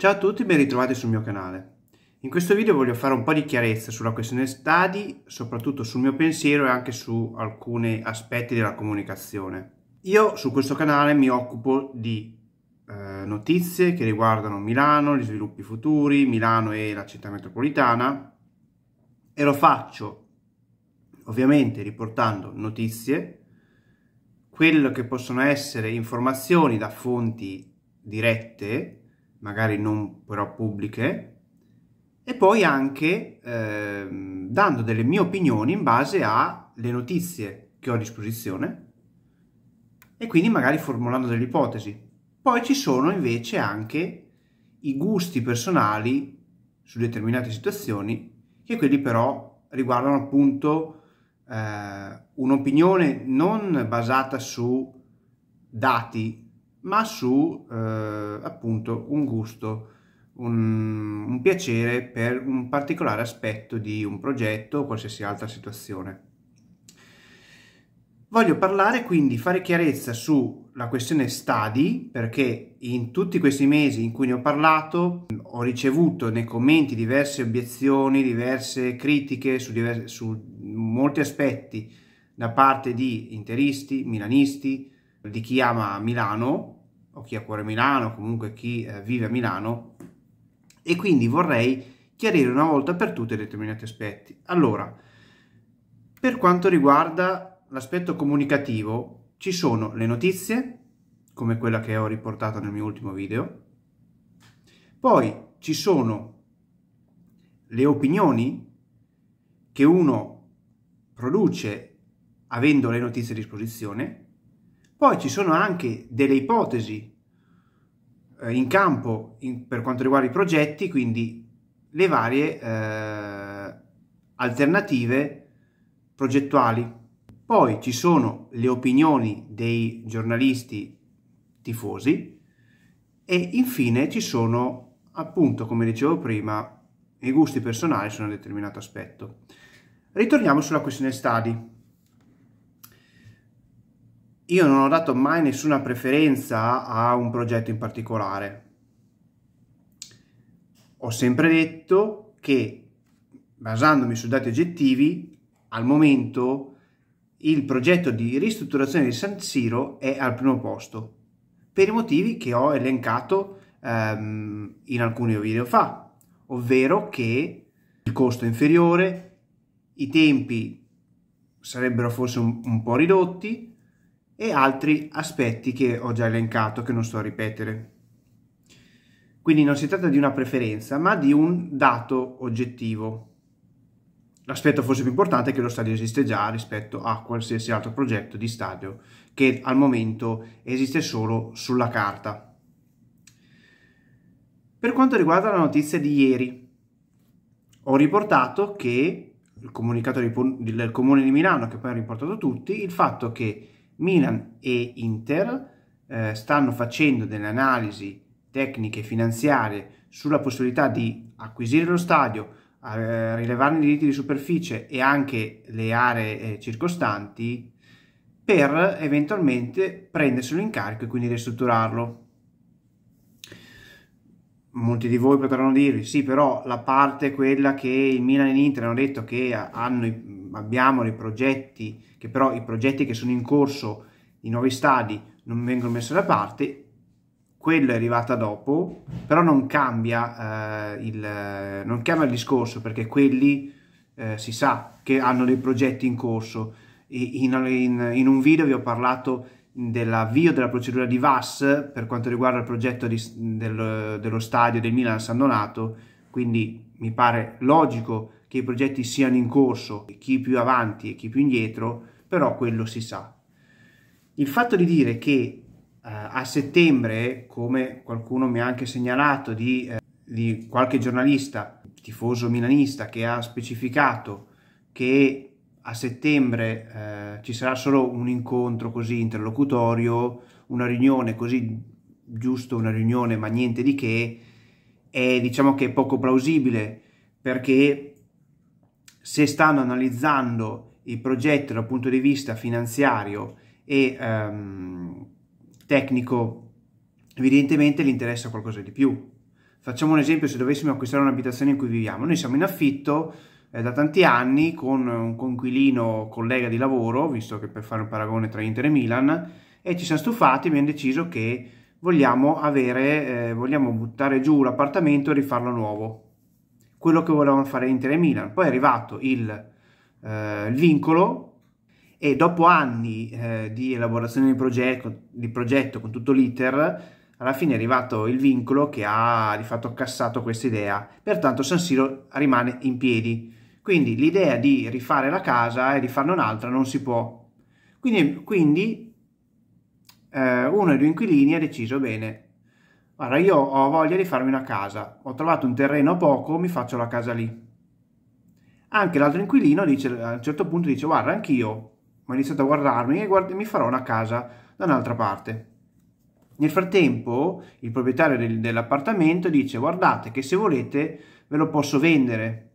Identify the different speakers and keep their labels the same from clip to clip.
Speaker 1: Ciao a tutti e ben ritrovati sul mio canale. In questo video voglio fare un po' di chiarezza sulla questione stadi, soprattutto sul mio pensiero e anche su alcuni aspetti della comunicazione. Io su questo canale mi occupo di eh, notizie che riguardano Milano, gli sviluppi futuri, Milano e la città metropolitana e lo faccio ovviamente riportando notizie, quello che possono essere informazioni da fonti dirette magari non però pubbliche, e poi anche eh, dando delle mie opinioni in base alle notizie che ho a disposizione e quindi magari formulando delle ipotesi. Poi ci sono invece anche i gusti personali su determinate situazioni, che quelli però riguardano appunto eh, un'opinione non basata su dati ma su eh, appunto un gusto, un, un piacere per un particolare aspetto di un progetto o qualsiasi altra situazione. Voglio parlare quindi, fare chiarezza sulla questione stadi, perché in tutti questi mesi in cui ne ho parlato ho ricevuto nei commenti diverse obiezioni, diverse critiche su, diverse, su molti aspetti da parte di interisti, milanisti, di chi ama Milano o chi ha cuore Milano, comunque chi eh, vive a Milano e quindi vorrei chiarire una volta per tutte determinati aspetti. Allora, per quanto riguarda l'aspetto comunicativo, ci sono le notizie, come quella che ho riportato nel mio ultimo video, poi ci sono le opinioni che uno produce avendo le notizie a disposizione poi ci sono anche delle ipotesi eh, in campo in, per quanto riguarda i progetti, quindi le varie eh, alternative progettuali. Poi ci sono le opinioni dei giornalisti tifosi e infine ci sono appunto, come dicevo prima, i gusti personali su un determinato aspetto. Ritorniamo sulla questione stadi. Io non ho dato mai nessuna preferenza a un progetto in particolare. Ho sempre detto che, basandomi su dati oggettivi, al momento il progetto di ristrutturazione di San Siro è al primo posto, per i motivi che ho elencato ehm, in alcuni video fa, ovvero che il costo è inferiore, i tempi sarebbero forse un, un po' ridotti, e altri aspetti che ho già elencato che non sto a ripetere. Quindi non si tratta di una preferenza, ma di un dato oggettivo. L'aspetto forse più importante è che lo stadio esiste già rispetto a qualsiasi altro progetto di stadio che al momento esiste solo sulla carta. Per quanto riguarda la notizia di ieri, ho riportato che il comunicato del comune di Milano, che poi ha riportato tutti, il fatto che Milan e Inter eh, stanno facendo delle analisi tecniche e finanziarie sulla possibilità di acquisire lo stadio, eh, rilevarne i diritti di superficie e anche le aree eh, circostanti per eventualmente prenderselo in carico e quindi ristrutturarlo. Molti di voi potranno dirvi, sì però la parte quella che il Milan e l'Inter hanno detto che hanno abbiamo dei progetti, che però i progetti che sono in corso, i nuovi stadi, non vengono messi da parte, quello è arrivata dopo, però non cambia, eh, il, non cambia il discorso perché quelli eh, si sa che hanno dei progetti in corso. In, in, in un video vi ho parlato dell'avvio della procedura di VAS per quanto riguarda il progetto di, del, dello stadio del Milan San Donato, quindi mi pare logico che i progetti siano in corso, chi più avanti e chi più indietro, però quello si sa. Il fatto di dire che eh, a settembre, come qualcuno mi ha anche segnalato di, eh, di, qualche giornalista tifoso milanista che ha specificato che a settembre eh, ci sarà solo un incontro così interlocutorio, una riunione così giusto, una riunione ma niente di che, è diciamo che è poco plausibile perché se stanno analizzando il progetto dal punto di vista finanziario e ehm, tecnico, evidentemente gli interessa qualcosa di più. Facciamo un esempio, se dovessimo acquistare un'abitazione in cui viviamo, noi siamo in affitto eh, da tanti anni con un conquilino collega di lavoro, visto che per fare un paragone tra Inter e Milan, e ci siamo stufati e abbiamo deciso che vogliamo, avere, eh, vogliamo buttare giù l'appartamento e rifarlo nuovo quello che volevano fare Inter e Milan. Poi è arrivato il, eh, il vincolo e dopo anni eh, di elaborazione di progetto, di progetto con tutto l'iter, alla fine è arrivato il vincolo che ha di fatto cassato questa idea. Pertanto San Siro rimane in piedi. Quindi l'idea di rifare la casa e di farne un'altra non si può. Quindi, quindi eh, uno dei due inquilini ha deciso bene, allora, io ho voglia di farmi una casa, ho trovato un terreno a poco, mi faccio la casa lì. Anche l'altro inquilino dice, a un certo punto dice, guarda, anch'io ho iniziato a guardarmi e guard mi farò una casa da un'altra parte. Nel frattempo il proprietario del, dell'appartamento dice, guardate che se volete ve lo posso vendere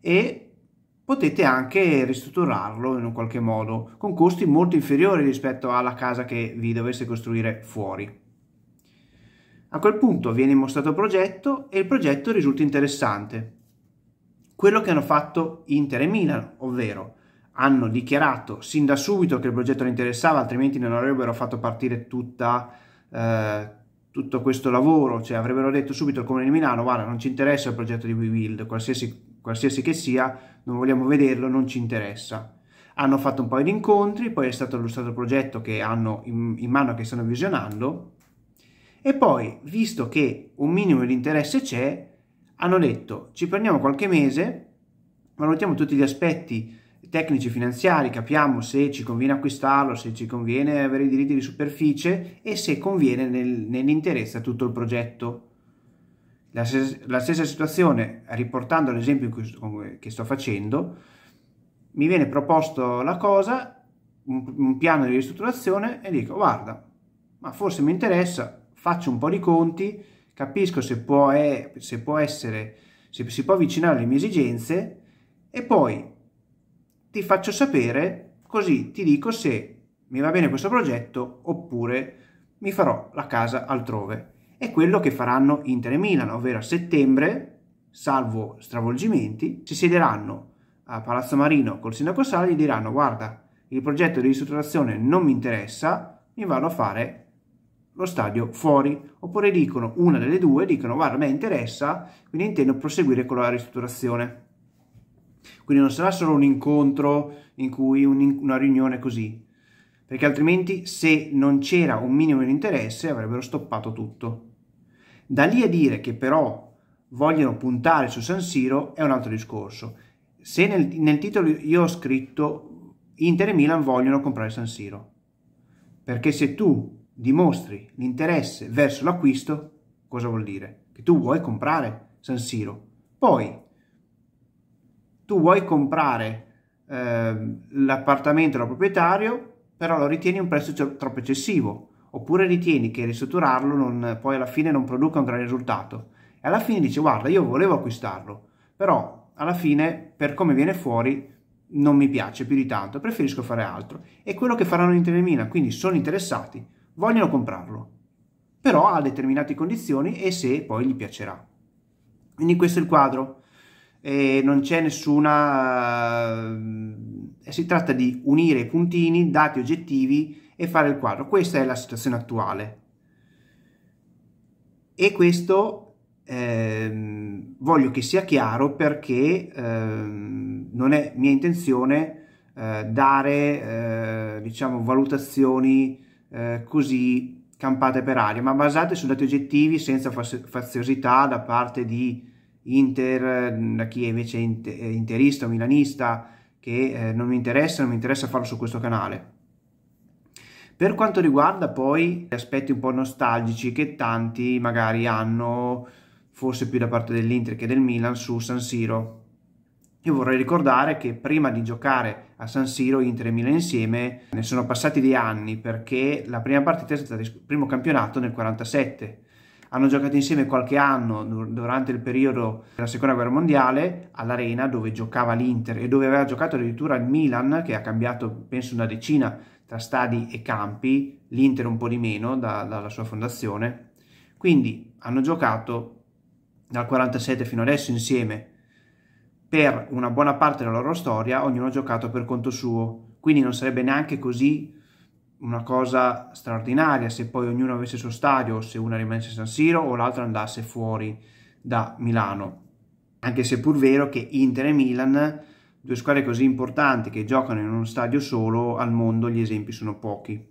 Speaker 1: e potete anche ristrutturarlo in un qualche modo, con costi molto inferiori rispetto alla casa che vi dovesse costruire fuori. A quel punto viene mostrato il progetto e il progetto risulta interessante. Quello che hanno fatto Inter e Milan, ovvero hanno dichiarato sin da subito che il progetto le interessava, altrimenti non avrebbero fatto partire tutta, eh, tutto questo lavoro, cioè avrebbero detto subito al Comune di Milano, guarda, non ci interessa il progetto di WeWild, qualsiasi, qualsiasi che sia, non vogliamo vederlo, non ci interessa. Hanno fatto un paio di incontri, poi è stato illustrato il progetto che hanno in, in mano, che stanno visionando, e poi, visto che un minimo di interesse c'è, hanno detto ci prendiamo qualche mese, valutiamo tutti gli aspetti tecnici e finanziari, capiamo se ci conviene acquistarlo, se ci conviene avere i diritti di superficie e se conviene nel, nell'interesse a tutto il progetto. La, ses- la stessa situazione, riportando l'esempio che sto facendo, mi viene proposto la cosa, un, un piano di ristrutturazione e dico guarda, ma forse mi interessa, faccio un po' di conti, capisco se può, è, se può essere, se si può avvicinare alle mie esigenze e poi ti faccio sapere, così ti dico se mi va bene questo progetto oppure mi farò la casa altrove. È quello che faranno Inter e Milano, ovvero a settembre, salvo stravolgimenti, si siederanno a Palazzo Marino col sindaco Sala e gli diranno guarda, il progetto di ristrutturazione non mi interessa, mi vado a fare lo stadio fuori, oppure dicono una delle due, dicono guarda a me interessa, quindi intendo proseguire con la ristrutturazione. Quindi non sarà solo un incontro in cui un, una riunione così, perché altrimenti se non c'era un minimo di interesse avrebbero stoppato tutto. Da lì a dire che però vogliono puntare su San Siro è un altro discorso. Se nel, nel titolo io ho scritto Inter e Milan vogliono comprare San Siro, perché se tu dimostri l'interesse verso l'acquisto, cosa vuol dire? Che tu vuoi comprare San Siro. Poi tu vuoi comprare eh, l'appartamento da proprietario, però lo ritieni un prezzo troppo eccessivo, oppure ritieni che ristrutturarlo non, poi alla fine non produca un gran risultato. E alla fine dice, guarda io volevo acquistarlo, però alla fine per come viene fuori non mi piace più di tanto, preferisco fare altro. È quello che faranno in Telemina, quindi sono interessati vogliono comprarlo, però a determinate condizioni e se poi gli piacerà. Quindi questo è il quadro. E non c'è nessuna... Eh, si tratta di unire i puntini, dati oggettivi e fare il quadro. Questa è la situazione attuale. E questo ehm, voglio che sia chiaro perché ehm, non è mia intenzione eh, dare eh, diciamo valutazioni eh, così campate per aria, ma basate su dati oggettivi senza faziosità da parte di Inter, da chi è invece interista o milanista, che eh, non mi interessa, non mi interessa farlo su questo canale. Per quanto riguarda poi gli aspetti un po' nostalgici che tanti magari hanno, forse più da parte dell'Inter che del Milan, su San Siro, io vorrei ricordare che prima di giocare a San Siro Inter e Milan insieme ne sono passati di anni perché la prima partita è stata il primo campionato nel 1947. Hanno giocato insieme qualche anno durante il periodo della seconda guerra mondiale all'arena dove giocava l'Inter e dove aveva giocato addirittura il Milan che ha cambiato penso una decina tra stadi e campi, l'Inter un po' di meno da, dalla sua fondazione. Quindi hanno giocato dal 1947 fino adesso insieme per una buona parte della loro storia ognuno ha giocato per conto suo, quindi non sarebbe neanche così una cosa straordinaria se poi ognuno avesse il suo stadio, se una rimanesse a San Siro o l'altra andasse fuori da Milano. Anche se è pur vero che Inter e Milan, due squadre così importanti che giocano in uno stadio solo, al mondo gli esempi sono pochi.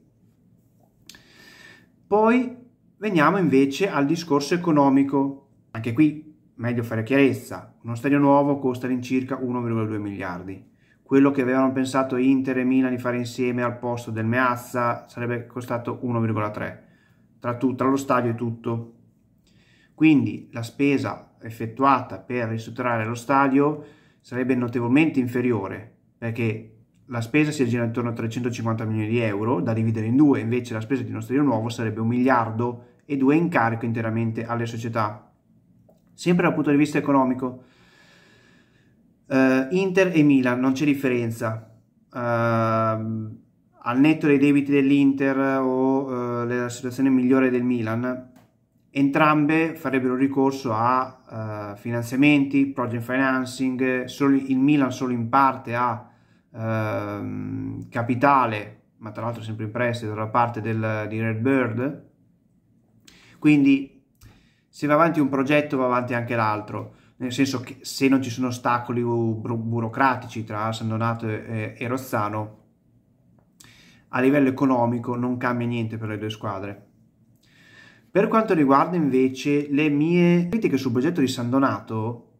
Speaker 1: Poi veniamo invece al discorso economico. Anche qui meglio fare chiarezza, uno stadio nuovo costa all'incirca 1,2 miliardi. Quello che avevano pensato Inter e Milan di fare insieme al posto del Meazza sarebbe costato 1,3, tra, tu, tra lo stadio e tutto. Quindi la spesa effettuata per ristrutturare lo stadio sarebbe notevolmente inferiore, perché la spesa si aggira intorno a 350 milioni di euro da dividere in due, invece la spesa di uno stadio nuovo sarebbe un miliardo e due in carico interamente alle società sempre dal punto di vista economico. Uh, Inter e Milan, non c'è differenza. Uh, al netto dei debiti dell'Inter o uh, eh, la situazione migliore del Milan, entrambe farebbero ricorso a finanziamenti, project financing, solo, il Milan solo in parte ha ehm, capitale, ma tra l'altro sempre in prestito da parte del, di Bird. Quindi se va avanti un progetto va avanti anche l'altro, nel senso che se non ci sono ostacoli buro burocratici tra San Donato e, e Rozzano, a livello economico non cambia niente per le due squadre. Per quanto riguarda invece le mie critiche sul progetto di San Donato,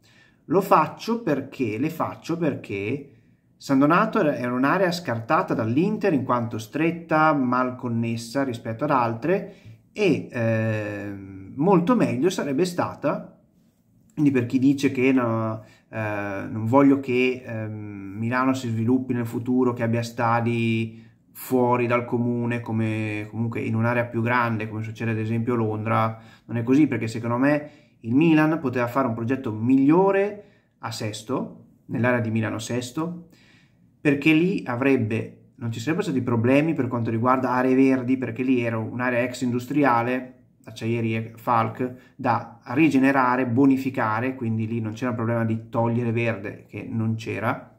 Speaker 1: lo faccio perché, le faccio perché San Donato era un'area scartata dall'Inter in quanto stretta, mal connessa rispetto ad altre e... Ehm, molto meglio sarebbe stata quindi per chi dice che no, eh, non voglio che eh, Milano si sviluppi nel futuro, che abbia stadi fuori dal comune, come comunque in un'area più grande, come succede ad esempio a Londra, non è così perché secondo me il Milan poteva fare un progetto migliore a Sesto, nell'area di Milano Sesto, perché lì avrebbe, non ci sarebbero stati problemi per quanto riguarda aree verdi, perché lì era un'area ex industriale, acciaierie Falk da rigenerare, bonificare, quindi lì non c'era il problema di togliere verde che non c'era,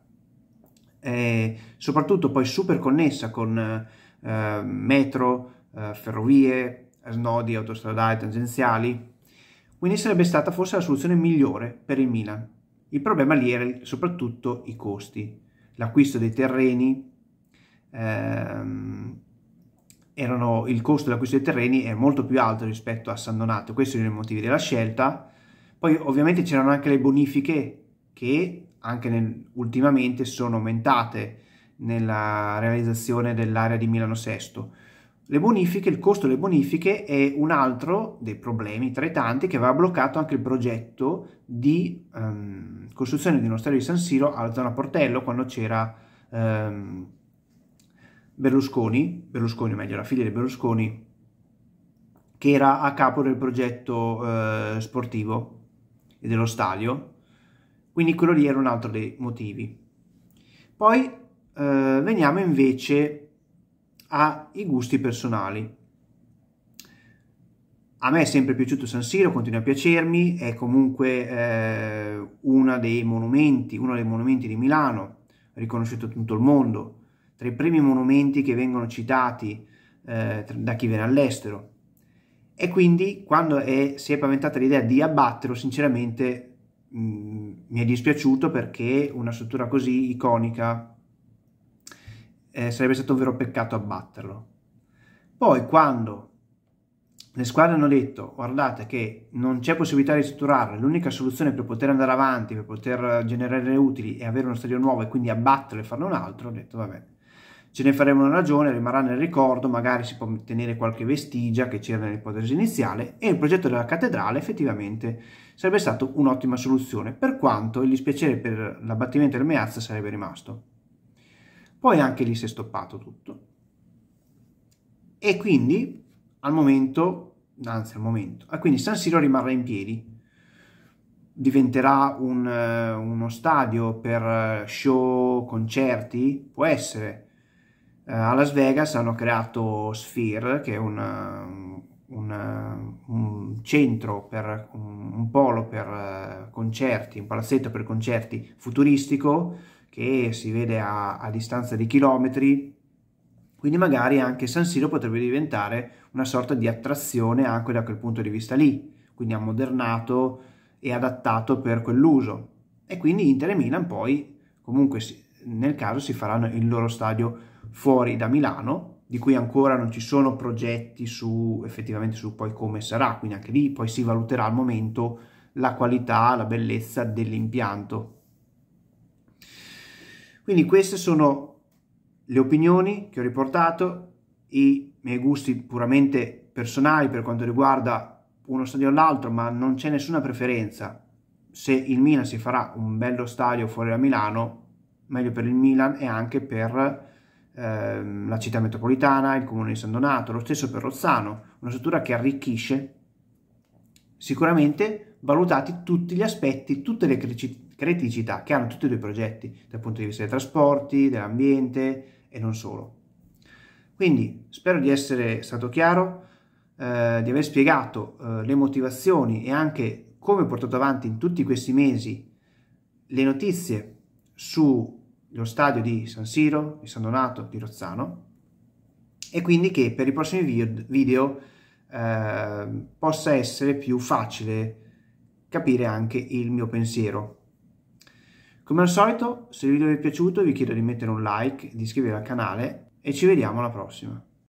Speaker 1: soprattutto poi super connessa con eh, metro, eh, ferrovie, snodi autostradali tangenziali, quindi sarebbe stata forse la soluzione migliore per il Milan. Il problema lì era soprattutto i costi, l'acquisto dei terreni, ehm, erano, il costo dell'acquisto dei terreni è molto più alto rispetto a San Donato, questo è uno dei motivi della scelta. Poi ovviamente c'erano anche le bonifiche che anche nel, ultimamente sono aumentate nella realizzazione dell'area di Milano Sesto. Le bonifiche, il costo delle bonifiche è un altro dei problemi tra i tanti che aveva bloccato anche il progetto di um, costruzione di uno stadio di San Siro alla zona Portello quando c'era um, Berlusconi, Berlusconi, o meglio la figlia di Berlusconi, che era a capo del progetto eh, sportivo e dello stadio, quindi quello lì era un altro dei motivi. Poi eh, veniamo invece ai gusti personali. A me è sempre piaciuto San Siro, continua a piacermi, è comunque eh, uno dei monumenti, uno dei monumenti di Milano, riconosciuto in tutto il mondo, tra i primi monumenti che vengono citati eh, da chi viene all'estero. E quindi quando è, si è paventata l'idea di abbatterlo, sinceramente mh, mm, mi è dispiaciuto perché una struttura così iconica eh, sarebbe stato un vero peccato abbatterlo. Poi quando le squadre hanno detto guardate che non c'è possibilità di strutturarla, l'unica soluzione per poter andare avanti, per poter generare utili e avere uno stadio nuovo e quindi abbatterlo e farne un altro, ho detto vabbè, Ce ne faremo una ragione, rimarrà nel ricordo, magari si può tenere qualche vestigia che c'era nell'ipotesi iniziale e il progetto della cattedrale effettivamente sarebbe stato un'ottima soluzione, per quanto il dispiacere per l'abbattimento del Meazza sarebbe rimasto. Poi anche lì si è stoppato tutto. E quindi al momento, anzi al momento, quindi San Siro rimarrà in piedi, diventerà un, eh, uno stadio per show, concerti, può essere, eh, a Las Vegas hanno creato Sphere, che è una, una, un centro, per, un, un polo per eh, concerti, un palazzetto per concerti futuristico che si vede a, a distanza di chilometri. Quindi magari anche San Siro potrebbe diventare una sorta di attrazione anche da quel punto di vista lì, quindi ammodernato e adattato per quell'uso. E quindi Inter e Milan poi comunque nel caso si faranno il loro stadio fuori da Milano, di cui ancora non ci sono progetti su effettivamente su poi come sarà, quindi anche lì poi si valuterà al momento la qualità, la bellezza dell'impianto. Quindi queste sono le opinioni che ho riportato, i miei gusti puramente personali per quanto riguarda uno stadio o l'altro, ma non c'è nessuna preferenza. Se il Milan si farà un bello stadio fuori da Milano, meglio per il Milan e anche per ehm, la città metropolitana, il comune di San Donato, lo stesso per Rozzano, una struttura che arricchisce sicuramente valutati tutti gli aspetti, tutte le criticità che hanno tutti e due i progetti, dal punto di vista dei trasporti, dell'ambiente e non solo. Quindi spero di essere stato chiaro, eh, di aver spiegato eh, le motivazioni e anche come ho portato avanti in tutti questi mesi le notizie su lo stadio di San Siro, di San Donato, di Rozzano e quindi che per i prossimi video eh, possa essere più facile capire anche il mio pensiero. Come al solito, se il video vi è piaciuto vi chiedo di mettere un like, di iscrivervi al canale e ci vediamo alla prossima.